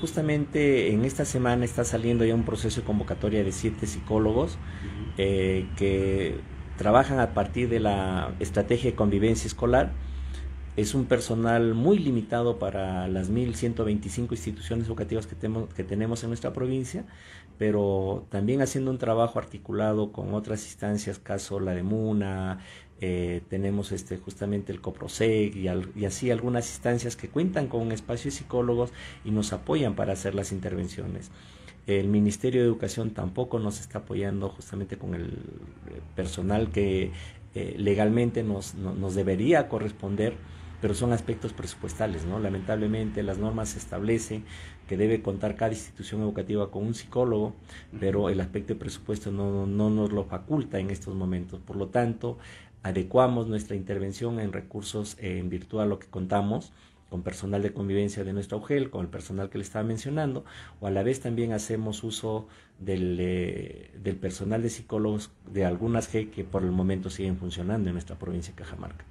Justamente en esta semana está saliendo ya un proceso de convocatoria de siete psicólogos eh, que trabajan a partir de la estrategia de convivencia escolar. Es un personal muy limitado para las 1.125 instituciones educativas que, que tenemos en nuestra provincia, pero también haciendo un trabajo articulado con otras instancias, caso la de MUNA, eh, tenemos este, justamente el COPROSEC y, y, así algunas instancias que cuentan con espacio de psicólogos y nos apoyan para hacer las intervenciones. El Ministerio de Educación tampoco nos está apoyando justamente con el eh, personal que eh, legalmente nos, nos debería corresponder pero son aspectos presupuestales, ¿no? Lamentablemente las normas establecen que debe contar cada institución educativa con un psicólogo, pero el aspecto de presupuesto no, no nos lo faculta en estos momentos. Por lo tanto, adecuamos nuestra intervención en recursos eh, en virtud a lo que contamos con personal de convivencia de nuestra UGEL, con el personal que le estaba mencionando, o a la vez también hacemos uso del, eh, del personal de psicólogos de algunas G que por el momento siguen funcionando en nuestra provincia de Cajamarca.